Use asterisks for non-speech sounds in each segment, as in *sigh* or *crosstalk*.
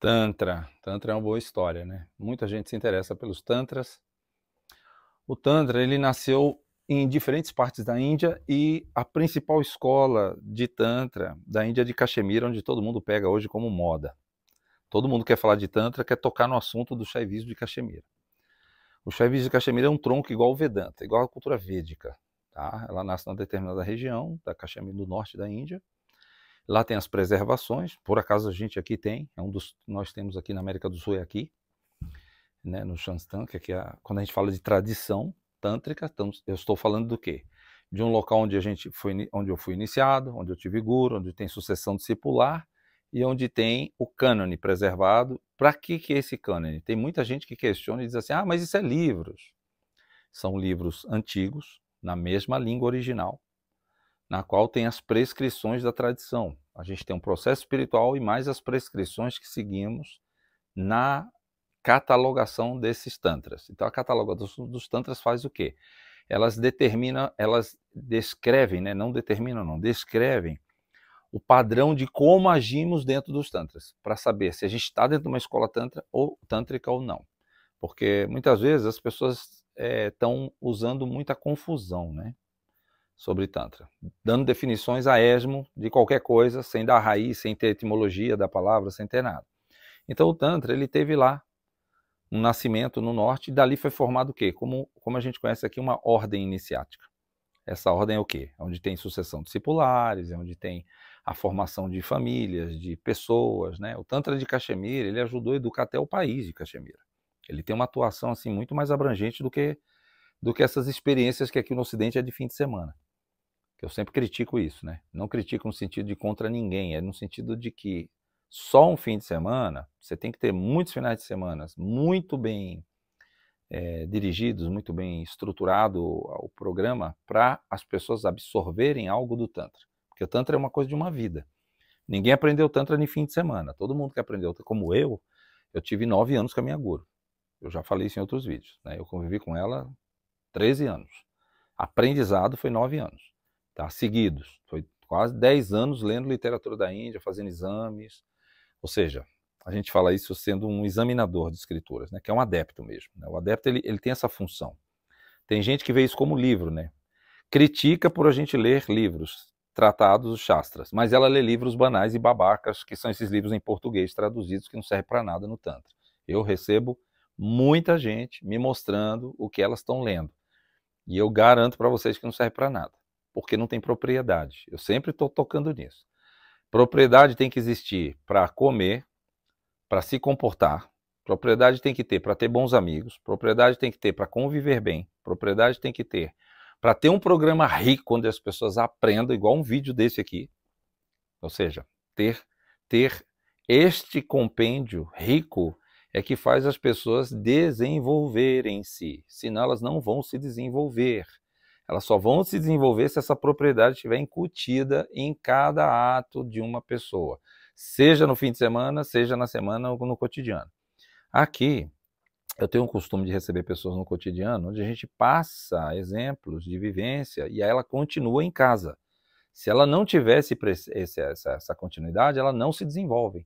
Tantra. Tantra é uma boa história, né? Muita gente se interessa pelos tantras. O tantra, ele nasceu em diferentes partes da Índia e a principal escola de tantra da Índia é de Caxemira, onde todo mundo pega hoje como moda. Todo mundo quer falar de tantra, quer tocar no assunto do Shaivismo de Caxemira. O Shaivismo de Caxemira é um tronco igual ao Vedanta, igual à cultura védica. Tá? Ela nasce numa determinada região da Caxemira, do norte da Índia, Lá tem as preservações, por acaso a gente aqui tem, é um dos nós temos aqui na América do Sul é aqui, né, no Shanstan, que é a, quando a gente fala de tradição tântrica, estamos, eu estou falando do quê? De um local onde a gente foi, onde eu fui iniciado, onde eu tive guru, onde tem sucessão discipular e onde tem o cânone preservado. Para que que é esse cânone? Tem muita gente que questiona e diz assim: "Ah, mas isso é livros". São livros antigos, na mesma língua original, na qual tem as prescrições da tradição. A gente tem um processo espiritual e mais as prescrições que seguimos na catalogação desses tantras. Então, a catalogação dos tantras faz o quê? Elas determinam, elas descrevem, né? não determinam, não, descrevem o padrão de como agimos dentro dos tantras, para saber se a gente está dentro de uma escola tantra ou tântrica ou não. Porque muitas vezes as pessoas estão eh, é, usando muita confusão, né? sobre Tantra, dando definições a esmo de qualquer coisa, sem dar raiz, sem ter etimologia da palavra, sem ter nada. Então o Tantra, ele teve lá um nascimento no norte, e dali foi formado o quê? Como, como a gente conhece aqui, uma ordem iniciática. Essa ordem é o quê? É onde tem sucessão discipulares, é onde tem a formação de famílias, de pessoas, né? O Tantra de Caxemira, ele ajudou a educar até o país de Caxemira. Ele tem uma atuação assim muito mais abrangente do que do que essas experiências que aqui no Ocidente é de fim de semana que eu sempre critico isso, né? Não critico no sentido de contra ninguém, é no sentido de que só um fim de semana, você tem que ter muitos finais de semana muito bem é, dirigidos, muito bem estruturado o programa para as pessoas absorverem algo do Tantra. Porque o Tantra é uma coisa de uma vida. Ninguém aprendeu Tantra em fim de semana. Todo mundo que aprendeu, como eu, eu tive nove anos com a minha guru. Eu já falei isso em outros vídeos. Né? Eu convivi com ela 13 anos. Aprendizado foi nove anos tá? seguidos. Foi quase 10 anos lendo literatura da Índia, fazendo exames. Ou seja, a gente fala isso sendo um examinador de escrituras, né? que é um adepto mesmo. Né? O adepto ele, ele tem essa função. Tem gente que vê isso como livro, né? Critica por a gente ler livros, tratados, os shastras, mas ela lê livros banais e babacas, que são esses livros em português traduzidos que não servem para nada no Tantra. Eu recebo muita gente me mostrando o que elas estão lendo. E eu garanto para vocês que não serve para nada porque não tem propriedade. Eu sempre estou tocando nisso. Propriedade tem que existir para comer, para se comportar. Propriedade tem que ter para ter bons amigos. Propriedade tem que ter para conviver bem. Propriedade tem que ter para ter um programa rico onde as pessoas aprendam, igual um vídeo desse aqui. Ou seja, ter, ter este compêndio rico é que faz as pessoas desenvolverem-se, senão elas não vão se desenvolver. Elas só vão se desenvolver se essa propriedade estiver incutida em cada ato de uma pessoa, seja no fim de semana, seja na semana ou no cotidiano. Aqui, eu tenho o costume de receber pessoas no cotidiano, onde a gente passa exemplos de vivência e ela continua em casa. Se ela não tivesse essa continuidade, ela não se desenvolve.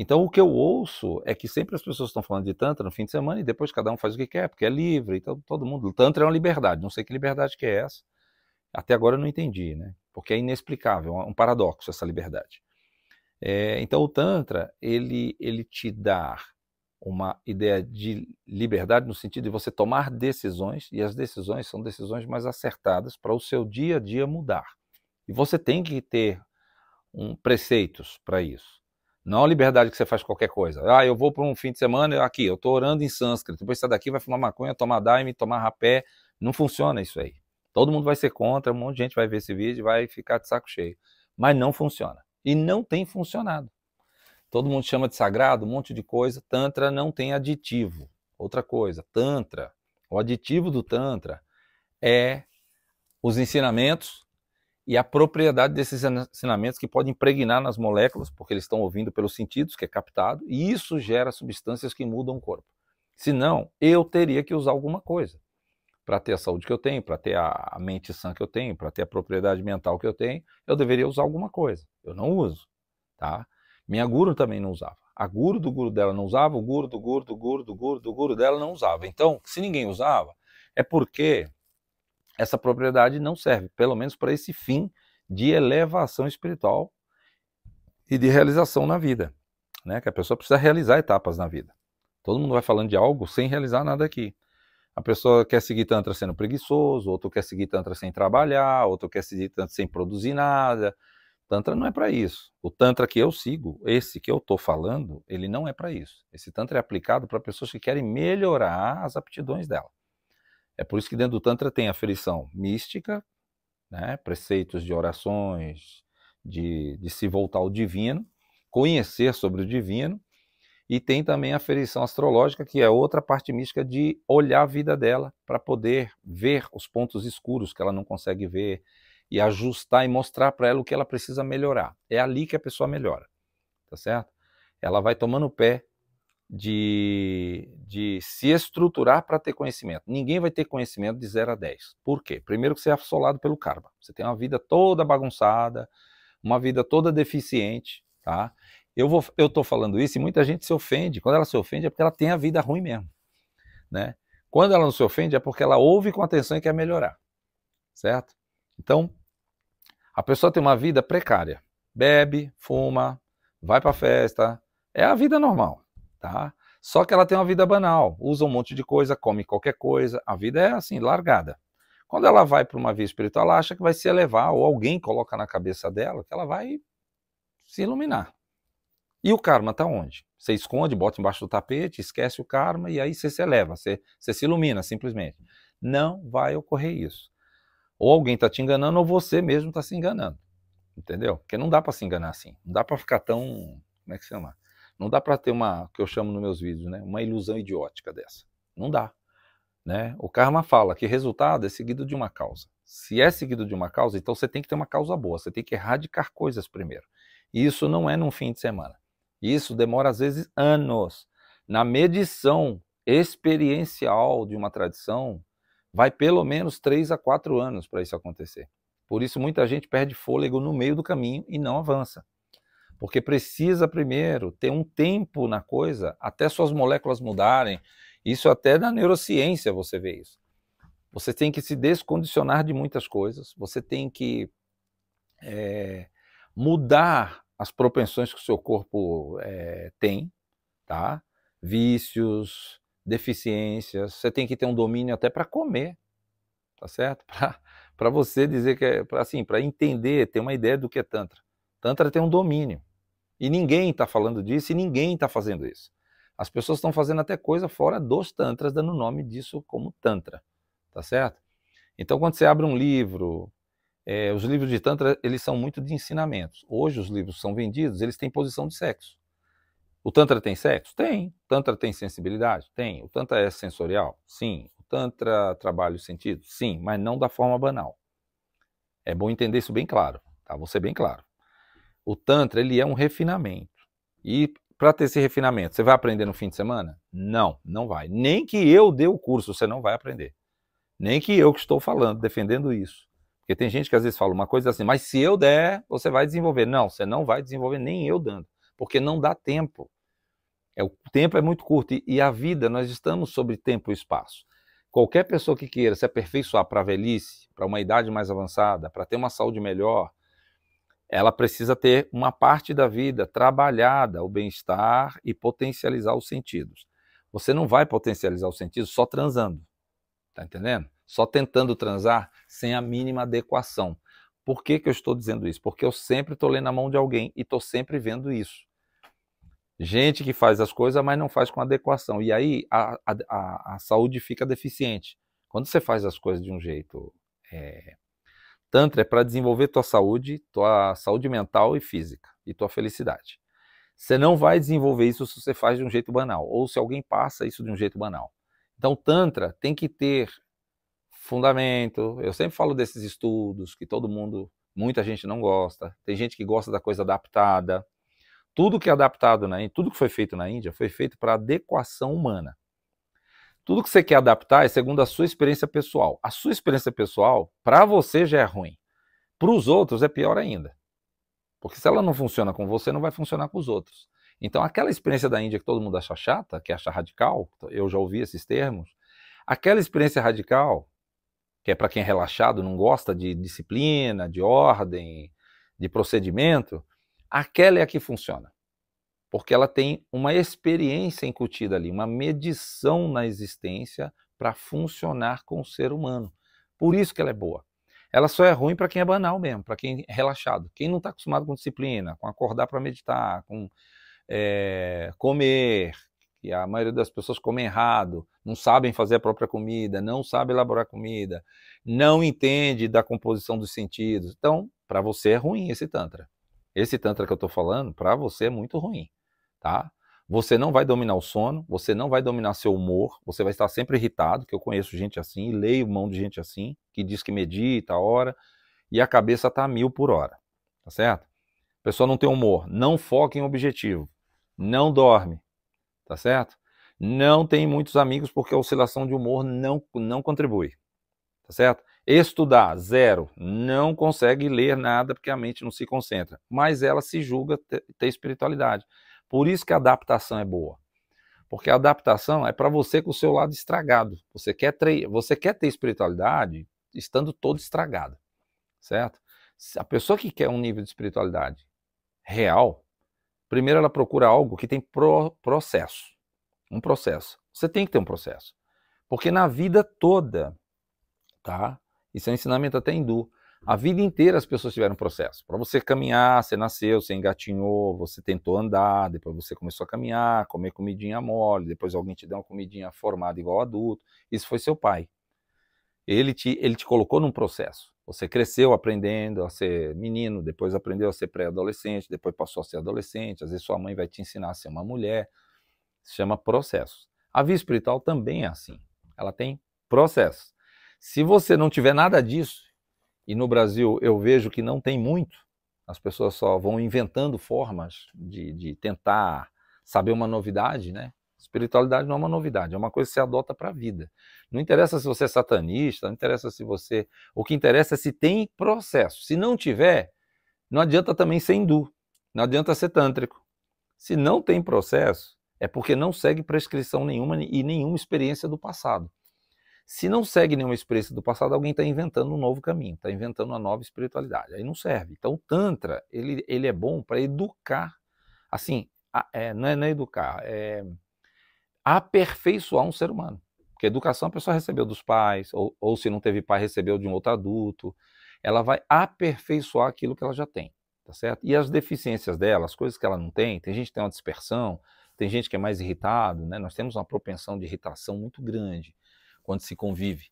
Então, o que eu ouço é que sempre as pessoas estão falando de Tantra no fim de semana e depois cada um faz o que quer, porque é livre, então todo mundo. Tantra é uma liberdade, não sei que liberdade que é essa. Até agora eu não entendi, né? Porque é inexplicável, é um paradoxo essa liberdade. É, então, o Tantra, ele, ele te dá uma ideia de liberdade no sentido de você tomar decisões, e as decisões são decisões mais acertadas para o seu dia a dia mudar. E você tem que ter um, preceitos para isso. Não a liberdade que você faz qualquer coisa. Ah, eu vou para um fim de semana aqui, eu estou orando em sânscrito. Depois está daqui, vai fumar maconha, tomar daime, tomar rapé. Não funciona isso aí. Todo mundo vai ser contra, um monte de gente vai ver esse vídeo e vai ficar de saco cheio. Mas não funciona. E não tem funcionado. Todo mundo chama de sagrado, um monte de coisa. Tantra não tem aditivo. Outra coisa, Tantra, o aditivo do Tantra é os ensinamentos e a propriedade desses ensinamentos que podem impregnar nas moléculas, porque eles estão ouvindo pelos sentidos, que é captado, e isso gera substâncias que mudam o corpo. Senão, eu teria que usar alguma coisa para ter a saúde que eu tenho, para ter a mente sã que eu tenho, para ter a propriedade mental que eu tenho, eu deveria usar alguma coisa. Eu não uso, tá? Minha guru também não usava. A guru do guru dela não usava, o guru do guru do guru do guru do guru dela não usava. Então, se ninguém usava, é porque essa propriedade não serve, pelo menos para esse fim de elevação espiritual e de realização na vida, né? Que a pessoa precisa realizar etapas na vida. Todo mundo vai falando de algo sem realizar nada aqui. A pessoa quer seguir tantra sendo preguiçoso, outro quer seguir tantra sem trabalhar, outro quer seguir tantra sem produzir nada. Tantra não é para isso. O tantra que eu sigo, esse que eu estou falando, ele não é para isso. Esse tantra é aplicado para pessoas que querem melhorar as aptidões dela. É por isso que dentro do Tantra tem a aferição mística, né? preceitos de orações, de, de se voltar ao divino, conhecer sobre o divino, e tem também a aferição astrológica, que é outra parte mística de olhar a vida dela para poder ver os pontos escuros que ela não consegue ver e ajustar e mostrar para ela o que ela precisa melhorar. É ali que a pessoa melhora, tá certo? Ela vai tomando o pé de, de se estruturar para ter conhecimento. Ninguém vai ter conhecimento de 0 a 10. Por quê? Primeiro que você é assolado pelo karma. Você tem uma vida toda bagunçada, uma vida toda deficiente, tá? Eu vou, eu tô falando isso e muita gente se ofende. Quando ela se ofende é porque ela tem a vida ruim mesmo, né? Quando ela não se ofende é porque ela ouve com atenção e quer melhorar, certo? Então, a pessoa tem uma vida precária. Bebe, fuma, vai para festa, é a vida normal, tá? Só que ela tem uma vida banal, usa um monte de coisa, come qualquer coisa, a vida é assim, largada. Quando ela vai para uma via espiritual, ela acha que vai se elevar, ou alguém coloca na cabeça dela que ela vai se iluminar. E o karma está onde? Você esconde, bota embaixo do tapete, esquece o karma e aí você se eleva, você, você se ilumina simplesmente. Não vai ocorrer isso. Ou alguém está te enganando, ou você mesmo está se enganando. Entendeu? Porque não dá para se enganar assim. Não dá para ficar tão. Como é que se chama? Não dá para ter uma, que eu chamo nos meus vídeos, né, uma ilusão idiótica dessa. Não dá. Né? O karma fala que resultado é seguido de uma causa. Se é seguido de uma causa, então você tem que ter uma causa boa, você tem que erradicar coisas primeiro. E isso não é num fim de semana. Isso demora às vezes anos. Na medição experiencial de uma tradição, vai pelo menos 3 a 4 anos para isso acontecer. Por isso, muita gente perde fôlego no meio do caminho e não avança porque precisa primeiro ter um tempo na coisa até suas moléculas mudarem. Isso até na neurociência você vê isso. Você tem que se descondicionar de muitas coisas, você tem que é, mudar as propensões que o seu corpo é, tem, tá? Vícios, deficiências, você tem que ter um domínio até para comer, tá certo? *laughs* Para você dizer que é, pra, assim, para entender, ter uma ideia do que é Tantra. Tantra tem um domínio. E ninguém está falando disso e ninguém está fazendo isso. As pessoas estão fazendo até coisa fora dos tantras, dando o nome disso como tantra, tá certo? Então, quando você abre um livro, é, os livros de tantra, eles são muito de ensinamentos. Hoje, os livros são vendidos, eles têm posição de sexo. O tantra tem sexo? Tem. O tantra tem sensibilidade? Tem. O tantra é sensorial? Sim. O tantra trabalha os sentidos? Sim, mas não da forma banal. É bom entender isso bem claro, tá? Vou ser bem claro. O Tantra, ele é um refinamento. E para ter esse refinamento, você vai aprender no fim de semana? Não, não vai. Nem que eu dê o curso, você não vai aprender. Nem que eu que estou falando, defendendo isso. Porque tem gente que às vezes fala uma coisa assim, mas se eu der, você vai desenvolver. Não, você não vai desenvolver nem eu dando, porque não dá tempo. É, o tempo é muito curto e, e a vida, nós estamos sobre tempo e espaço. Qualquer pessoa que queira se aperfeiçoar para a velhice, para uma idade mais avançada, para ter uma saúde melhor, ela precisa ter uma parte da vida trabalhada, o bem-estar e potencializar os sentidos. Você não vai potencializar os sentidos só transando, tá entendendo? Só tentando transar sem a mínima adequação. Por que, que eu estou dizendo isso? Porque eu sempre estou lendo a mão de alguém e estou sempre vendo isso. Gente que faz as coisas, mas não faz com adequação. E aí a, a, a saúde fica deficiente. Quando você faz as coisas de um jeito é, Tantra é para desenvolver tua saúde, tua saúde mental e física e tua felicidade. Você não vai desenvolver isso se você faz de um jeito banal ou se alguém passa isso de um jeito banal. Então, Tantra tem que ter fundamento. Eu sempre falo desses estudos que todo mundo, muita gente não gosta. Tem gente que gosta da coisa adaptada. Tudo que é adaptado na Índia, tudo que foi feito na Índia foi feito para adequação humana. Tudo que você quer adaptar é segundo a sua experiência pessoal. A sua experiência pessoal, para você já é ruim. Para os outros é pior ainda. Porque se ela não funciona com você, não vai funcionar com os outros. Então, aquela experiência da Índia que todo mundo acha chata, que acha radical, eu já ouvi esses termos, aquela experiência radical, que é para quem é relaxado, não gosta de disciplina, de ordem, de procedimento, aquela é a que funciona porque ela tem uma experiência incutida ali, uma medição na existência para funcionar com o ser humano. Por isso que ela é boa. Ela só é ruim para quem é banal mesmo, para quem é relaxado. Quem não está acostumado com disciplina, com acordar para meditar, com é, comer, que a maioria das pessoas come errado, não sabem fazer a própria comida, não sabe elaborar comida, não entende da composição dos sentidos. Então, para você é ruim esse tantra. Esse tantra que eu estou falando, para você é muito ruim tá? Você não vai dominar o sono, você não vai dominar seu humor, você vai estar sempre irritado, que eu conheço gente assim, leio mão de gente assim, que diz que medita a hora, e a cabeça está a mil por hora, tá certo? A pessoa não tem humor, não foca em objetivo, não dorme, tá certo? Não tem muitos amigos porque a oscilação de humor não, não contribui, tá certo? Estudar, zero, não consegue ler nada porque a mente não se concentra, mas ela se julga ter, ter espiritualidade. Por isso que a adaptação é boa. Porque a adaptação é para você com o seu lado estragado. Você quer, tre... você quer ter espiritualidade estando todo estragado, certo? A pessoa que quer um nível de espiritualidade real, primeiro ela procura algo que tem pro... processo. Um processo. Você tem que ter um processo. Porque na vida toda, tá? Isso é um ensinamento até hindu. A vida inteira as pessoas tiveram processo. Para você caminhar, você nasceu, você engatinhou, você tentou andar, depois você começou a caminhar, comer comidinha mole, depois alguém te deu uma comidinha formada igual adulto. Isso foi seu pai. Ele te, ele te colocou num processo. Você cresceu aprendendo a ser menino, depois aprendeu a ser pré-adolescente, depois passou a ser adolescente. Às vezes sua mãe vai te ensinar a ser uma mulher. Se chama processos. A vida espiritual também é assim. Ela tem processos. Se você não tiver nada disso, e no Brasil eu vejo que não tem muito, as pessoas só vão inventando formas de, de tentar saber uma novidade, né? Espiritualidade não é uma novidade, é uma coisa que você adota para a vida. Não interessa se você é satanista, não interessa se você. O que interessa é se tem processo. Se não tiver, não adianta também ser hindu, não adianta ser tântrico. Se não tem processo, é porque não segue prescrição nenhuma e nenhuma experiência do passado. Se não segue nenhuma experiência do passado, alguém está inventando um novo caminho, está inventando uma nova espiritualidade. Aí não serve. Então o Tantra, ele, ele é bom para educar, assim, a, é, não, é, não é educar, é aperfeiçoar um ser humano. Porque a educação a pessoa recebeu dos pais, ou, ou se não teve pai, recebeu de um outro adulto. Ela vai aperfeiçoar aquilo que ela já tem, tá certo? E as deficiências dela, as coisas que ela não tem, tem gente que tem uma dispersão, tem gente que é mais irritado, né? Nós temos uma propensão de irritação muito grande quando se convive.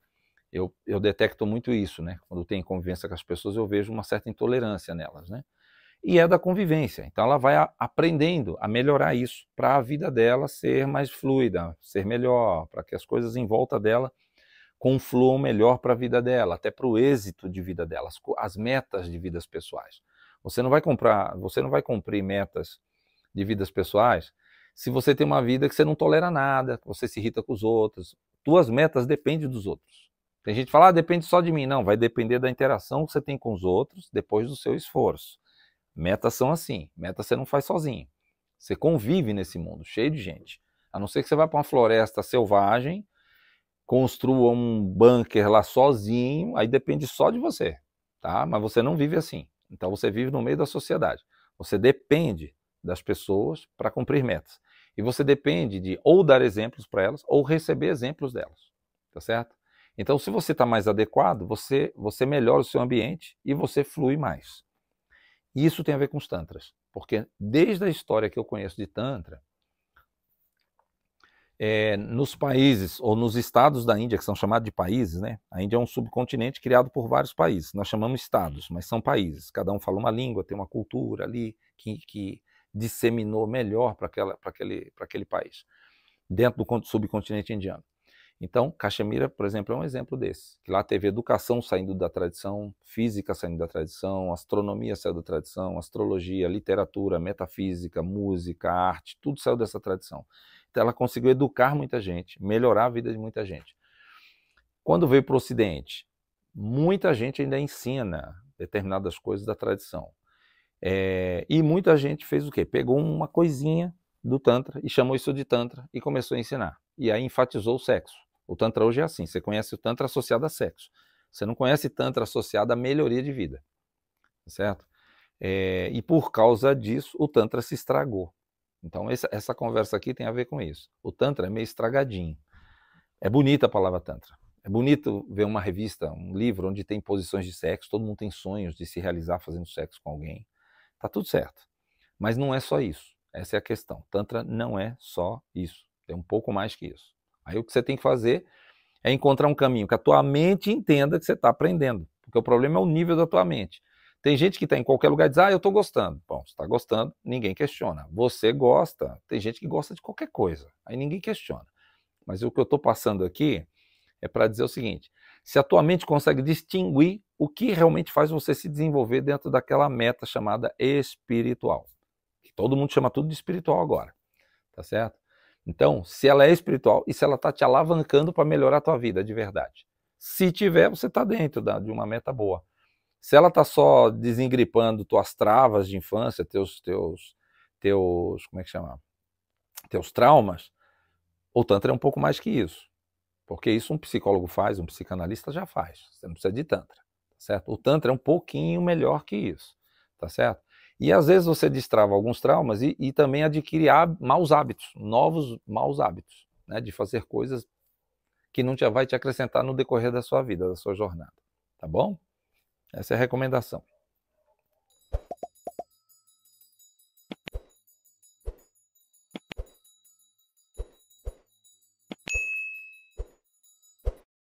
Eu, eu detecto muito isso, né? Quando tem convivência com as pessoas, eu vejo uma certa intolerância nelas, né? E é da convivência. Então ela vai a, aprendendo a melhorar isso para a vida dela ser mais fluida, ser melhor, para que as coisas em volta dela confluam melhor para a vida dela, até para o êxito de vida dela, as, as metas de vidas pessoais. Você não vai comprar, você não vai cumprir metas de vidas pessoais se você tem uma vida que você não tolera nada, você se irrita com os outros, tuas metas dependem dos outros. Tem gente que fala, ah, depende só de mim. Não, vai depender da interação que você tem com os outros depois do seu esforço. Metas são assim. Metas você não faz sozinho. Você convive nesse mundo cheio de gente. A não ser que você vá para uma floresta selvagem, construa um bunker lá sozinho, aí depende só de você, tá? Mas você não vive assim. Então você vive no meio da sociedade. Você depende das pessoas para cumprir metas. E você depende de ou dar exemplos para elas ou receber exemplos delas, tá certo? Então, se você está mais adequado, você, você melhora o seu ambiente e você flui mais. E isso tem a ver com os tantras, porque desde a história que eu conheço de tantra, é, nos países ou nos estados da Índia, que são chamados de países, né? A Índia é um subcontinente criado por vários países. Nós chamamos estados, mas são países. Cada um fala uma língua, tem uma cultura ali que, que disseminou melhor para aquele, aquele país, dentro do subcontinente indiano. Então, Caxemira, por exemplo, é um exemplo desse. Que lá teve educação saindo da tradição, física saindo da tradição, astronomia saiu da tradição, astrologia, literatura, metafísica, música, arte, tudo saiu dessa tradição. Então, ela conseguiu educar muita gente, melhorar a vida de muita gente. Quando veio para o Ocidente, muita gente ainda ensina determinadas coisas da tradição. É, e muita gente fez o quê? Pegou uma coisinha do Tantra e chamou isso de Tantra e começou a ensinar. E aí enfatizou o sexo. O Tantra hoje é assim: você conhece o Tantra associado a sexo, você não conhece Tantra associado a melhoria de vida. Tá certo? É, e por causa disso, o Tantra se estragou. Então, essa, essa conversa aqui tem a ver com isso. O Tantra é meio estragadinho. É bonita a palavra Tantra. É bonito ver uma revista, um livro onde tem posições de sexo, todo mundo tem sonhos de se realizar fazendo sexo com alguém. Tá tudo certo. Mas não é só isso. Essa é a questão. Tantra não é só isso. É um pouco mais que isso. Aí o que você tem que fazer é encontrar um caminho que a tua mente entenda que você está aprendendo. Porque o problema é o nível da tua mente. Tem gente que está em qualquer lugar e diz, ah, eu estou gostando. Bom, se está gostando, ninguém questiona. Você gosta. Tem gente que gosta de qualquer coisa. Aí ninguém questiona. Mas o que eu estou passando aqui é para dizer o seguinte: se a tua mente consegue distinguir o que realmente faz você se desenvolver dentro daquela meta chamada espiritual. Todo mundo chama tudo de espiritual agora, tá certo? Então, se ela é espiritual e se ela está te alavancando para melhorar a tua vida de verdade. Se tiver, você está dentro da, de uma meta boa. Se ela está só desengripando tuas travas de infância, teus, teus, teus, como é que chama? Teus traumas, o Tantra é um pouco mais que isso. Porque isso um psicólogo faz, um psicanalista já faz. Você não precisa de tantra, tá certo? O tantra é um pouquinho melhor que isso, tá certo? E às vezes você destrava alguns traumas e, e também adquire maus hábitos, novos maus hábitos, né? De fazer coisas que não te vai te acrescentar no decorrer da sua vida, da sua jornada, tá bom? Essa é a recomendação.